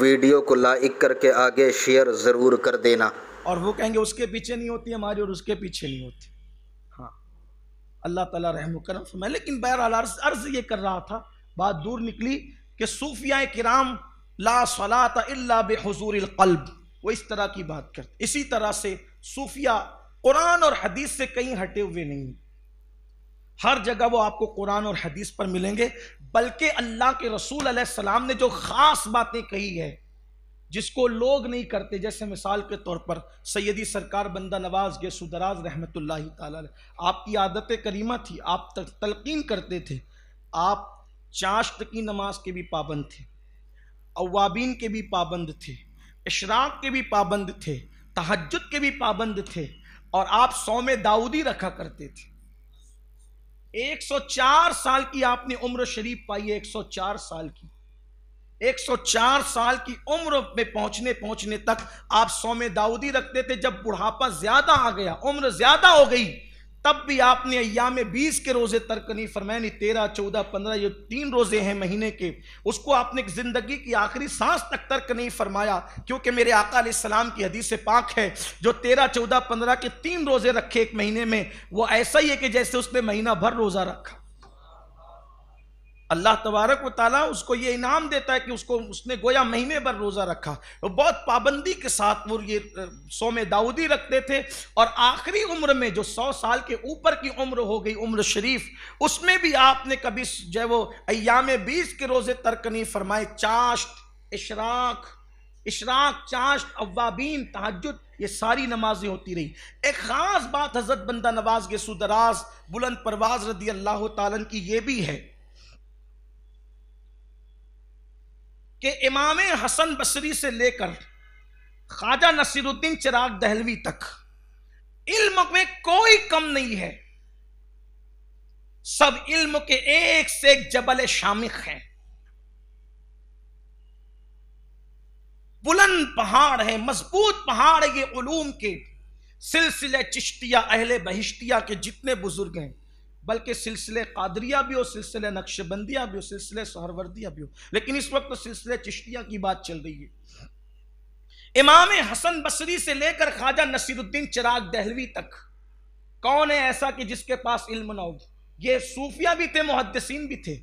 video को like करके आगे शेयर ज़रूर कर देना और वो कहेंगे उसके पीछे नहीं होती हमारी और उसके पीछे नहीं होती हाँ अल्लाह ताला रहम करम फरमाए लेकिन बहर अर्ज अर्ज ये कर रहा था बात दूर निकली कि सूफिया किराम ला सलात बेहजूर कल्ब वो इस तरह की बात करते इसी तरह से सूफिया कुरान और हदीस से कहीं हटे हुए नहीं हर जगह वो आपको कुरान और हदीस पर मिलेंगे बल्कि अल्लाह के रसूल सलाम ने जो ख़ास बातें कही है जिसको लोग नहीं करते जैसे मिसाल के तौर पर सैदी सरकार बंदा नवाज गसुदराज रहमत आपकी आदत करीमा थी आप तलकिन करते थे आप चाश्त की नमाज के भी पाबंद थे अवाबीन के भी पाबंद थे इशराक के भी पाबंद थे तहजद के भी पाबंद थे और आप सौम दाऊदी रखा करते थे 104 साल की आपने उम्र शरीफ पाई है 104 साल की 104 साल की उम्र में पहुंचने पहुंचने तक आप सौ में दाऊदी रखते थे जब बुढ़ापा ज्यादा आ गया उम्र ज्यादा हो गई तब भी आपने अयाम बीस के रोज़े तर्क नहीं फरमाए नहीं तेरह चौदह पंद्रह ये तीन रोज़े हैं महीने के उसको आपने ज़िंदगी की आखिरी सांस तक तर्क नहीं फरमाया क्योंकि मेरे आका सलाम की हदीस पाक है जो तेरह चौदह पंद्रह के तीन रोज़े रखे एक महीने में वो ऐसा ही है कि जैसे उसने महीना भर रोज़ा रखा अल्लाह तबारक व ताला उसको ये इनाम देता है कि उसको उसने गोया महीने भर रोज़ा रखा तो बहुत पाबंदी के साथ वो ये सौ में दाऊदी रखते थे और आखिरी उम्र में जो सौ साल के ऊपर की उम्र हो गई उम्र शरीफ उसमें भी आपने कभी जो वो अयाम बीस के रोज़े तर्क नहीं फरमाए चाश्त इशराक इशराक चाश्त अवाबीन तहजद ये सारी नमाजें होती रही एक ख़ास बात हज़रत बंदा नवाज के सुदराज बुलंद परवाज रदी अल्लाह तालन की ये भी है कि इमाम हसन बसरी से लेकर ख्वाजा नसीरुद्दीन चिराग दहलवी तक इल्म में कोई कम नहीं है सब इल्म के एक से एक जबल शामिक हैं बुलंद पहाड़ है मजबूत पहाड़ है ये उलूम के सिलसिले चिश्तिया अहले बहिश्तिया के जितने बुजुर्ग हैं बल्कि सिलसिले कादरिया भी हो सिलसिले नक्शबंदिया भी हो सिलसिले सहरवर्दिया भी हो लेकिन इस वक्त तो सिलसिले चिश्तिया की बात चल रही है इमाम हसन बसरी से लेकर ख्वाजा नसीरुद्दीन चिराग दहलवी तक कौन है ऐसा कि जिसके पास इल्म ना हो ये सूफिया भी थे मुहदसिन भी थे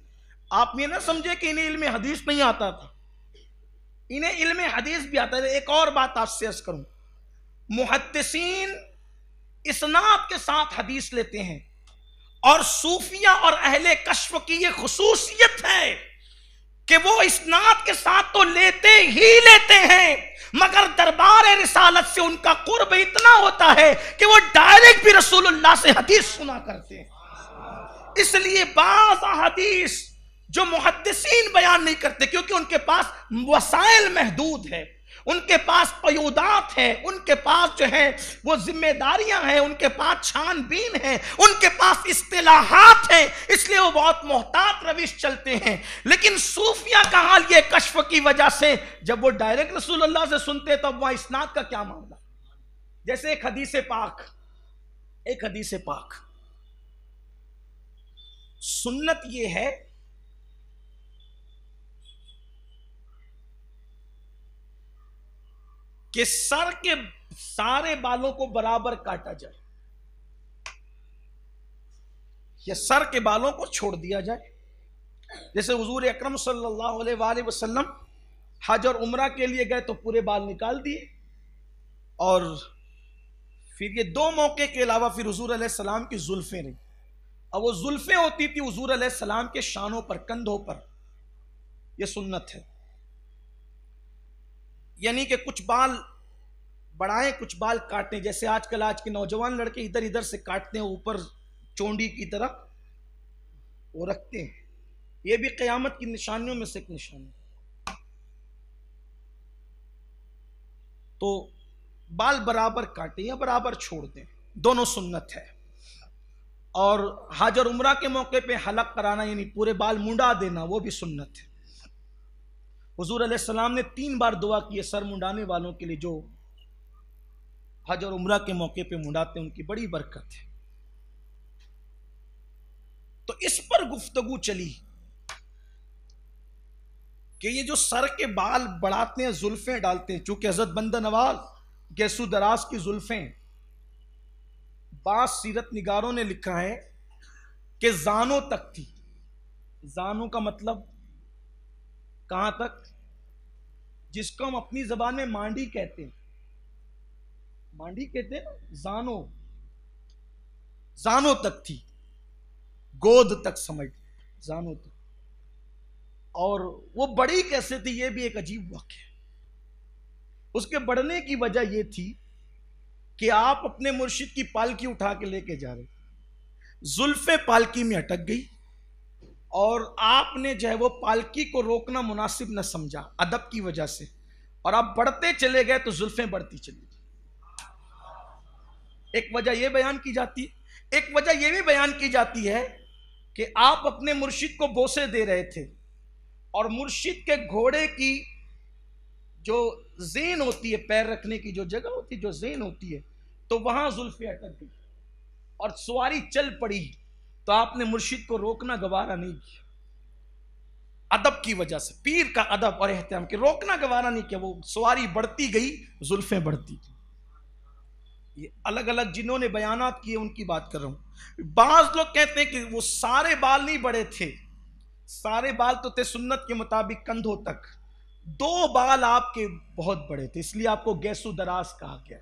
आप ये ना समझे कि इन्हें इल्म हदीस नहीं आता था इन्हें इल्म हदीस भी आता था एक और बात आपसे अर्ज करूं मुहदसिन इसनाब के साथ हदीस लेते हैं और सूफिया और अहले कश्म की ये खसूसियत है कि वो नात के साथ तो लेते ही लेते हैं मगर दरबार रिसालत से उनका कुर्ब इतना होता है कि वो डायरेक्ट भी रसूलुल्लाह से हदीस सुना करते हैं इसलिए बाज हदीस जो मुहदसिन बयान नहीं करते क्योंकि उनके पास वसाइल महदूद है उनके पास पयोदात है उनके पास जो है वो जिम्मेदारियां हैं उनके पास छानबीन है उनके पास इस्तेलाहात हैं इसलिए वो बहुत मोहतात रविश चलते हैं लेकिन सूफिया का हाल ये कश्फ की वजह से जब वो डायरेक्ट अल्लाह से सुनते तब वहां इसनाद का क्या मामला जैसे एक हदीस पाक एक हदीस पाक सुन्नत ये है कि सर के सारे बालों को बराबर काटा जाए या सर के बालों को छोड़ दिया जाए जैसे हजूर अक्रम सल्लाम हज और उम्र के लिए गए तो पूरे बाल निकाल दिए और फिर ये दो मौके के अलावा फिर हजूर सलाम की जुल्फे रही और वो जुल्फे होती थी हजूर सलाम के शानों पर कंधों पर यह सुन्नत है यानी कि कुछ बाल बढ़ाएं कुछ बाल काटें जैसे आजकल आज के नौजवान लड़के इधर इधर से काटते हैं ऊपर चोंडी की तरह वो रखते हैं ये भी क़यामत की निशानियों में से एक निशानी तो बाल बराबर काटें या बराबर छोड़ दें दोनों सुन्नत है और हाजर उम्र के मौके पे हलक कराना यानी पूरे बाल मुंडा देना वो भी सुन्नत है हजूर सलाम ने तीन बार दुआ की है सर मुंडाने वालों के लिए जो हज और उम्र के मौके पे मुंडाते उनकी बड़ी बरकत है तो इस पर गुफ्तगु चली कि ये जो सर के बाल बढ़ाते हैं जुल्फें डालते हैं चूंकि हजरत बंदा नवाज गैसु दराज की जुल्फें बास सीरत निगारों ने लिखा है कि जानों तक थी जानों का मतलब कहां तक जिसको हम अपनी जबान में मांडी कहते हैं मांडी कहते हैं ना जानो जानो तक थी गोद तक समझ जानो तक और वो बड़ी कैसे थी ये भी एक अजीब वाक्य है उसके बढ़ने की वजह यह थी कि आप अपने मुर्शिद की पालकी उठा के लेके जा रहे जुल्फे पालकी में अटक गई और आपने जो है वो पालकी को रोकना मुनासिब न समझा अदब की वजह से और आप बढ़ते चले गए तो जुल्फे बढ़ती चली एक वजह यह बयान की जाती है एक वजह यह भी बयान की जाती है कि आप अपने मुर्शिद को बोसे दे रहे थे और मुर्शिद के घोड़े की जो जेन होती है पैर रखने की जो जगह होती है जो जेन होती है तो वहां जुल्फे अटक गई और सवारी चल पड़ी तो आपने मुर्शिद को रोकना गवारा नहीं किया अदब की वजह से पीर का अदब और एहतराम के रोकना गवारा नहीं किया वो सवारी बढ़ती गई जुल्फे बढ़ती गई ये अलग अलग जिन्होंने बयान किए उनकी बात कर रहा हूं बाज लोग कहते हैं कि वो सारे बाल नहीं बड़े थे सारे बाल तो थे सुन्नत के मुताबिक कंधों तक दो बाल आपके बहुत बड़े थे इसलिए आपको गैसो दराज कहा गया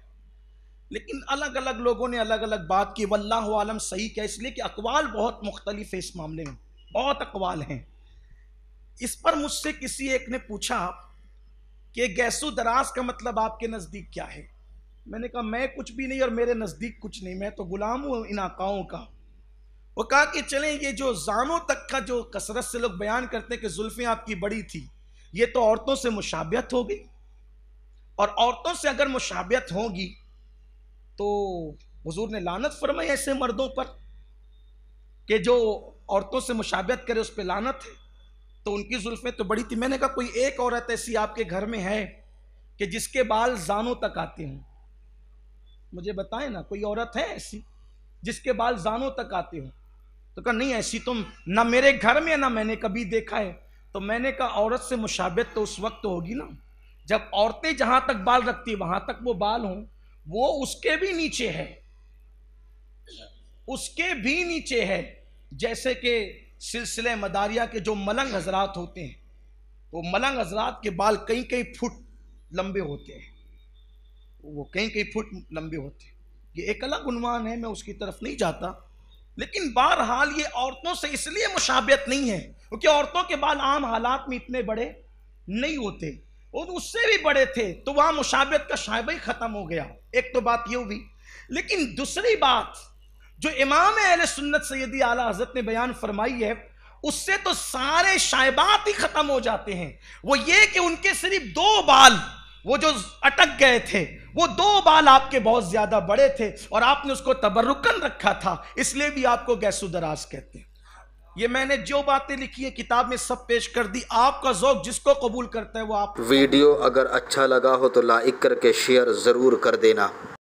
लेकिन अलग अलग लोगों ने अलग अलग बात की वल्लाह आलम सही क्या इसलिए कि अकवाल बहुत मुख्तलिफ है इस मामले में बहुत अकवाल हैं इस पर मुझसे किसी एक ने पूछा कि गैसो दराज का मतलब आपके नज़दीक क्या है मैंने कहा मैं कुछ भी नहीं और मेरे नज़दीक कुछ नहीं मैं तो गुलाम हूँ इन आकाओं का वो कहा कि चलें ये जो जानों तक का जो कसरत से लोग बयान करते हैं कि जुल्फ़ें आपकी बड़ी थी ये तो औरतों से मुशाबियत हो गई और औरतों से अगर मुशाबियत होगी तो हजूर ने लानत फरमाई ऐसे मर्दों पर कि जो औरतों से मुशाबियत करे उस पर लानत है तो उनकी जुल्फ़ें तो बड़ी थी मैंने कहा कोई एक औरत ऐसी आपके घर में है कि जिसके बाल जानों तक आते हैं मुझे बताएं ना कोई औरत है ऐसी जिसके बाल जानों तक आते हो तो कहा नहीं ऐसी तुम ना मेरे घर में ना मैंने कभी देखा है तो मैंने कहा औरत से मुशाबत तो उस वक्त होगी ना जब औरतें जहां तक बाल रखती वहां तक वो बाल हों वो उसके भी नीचे है उसके भी नीचे है जैसे कि सिलसिले मदारिया के जो मलंग हजरात होते हैं वो मलंग हजरात के बाल कई कई फुट लंबे होते हैं वो कई कई फुट लंबे होते ये एक अलग उनवान है मैं उसकी तरफ नहीं जाता लेकिन बहरहाल ये औरतों से इसलिए मुशाबियत नहीं है क्योंकि औरतों के बाल आम हालात में इतने बड़े नहीं होते और उससे भी बड़े थे तो वहाँ मुशाबियत का शायबा ही ख़त्म हो गया एक तो बात ये हुई लेकिन दूसरी बात जो इमाम अहल सुन्नत सैदी आला हजरत ने बयान फरमाई है उससे तो सारे शायबात ही ख़त्म हो जाते हैं वो ये कि उनके सिर्फ दो बाल वो जो अटक गए थे वो दो बाल आपके बहुत ज्यादा बड़े थे और आपने उसको तबरुकन रखा था इसलिए भी आपको गैसुदराज कहते हैं ये मैंने जो बातें लिखी है किताब में सब पेश कर दी आपका जोक जिसको कबूल करते हैं वो आप वीडियो अगर अच्छा लगा हो तो लाइक करके शेयर ज़रूर कर देना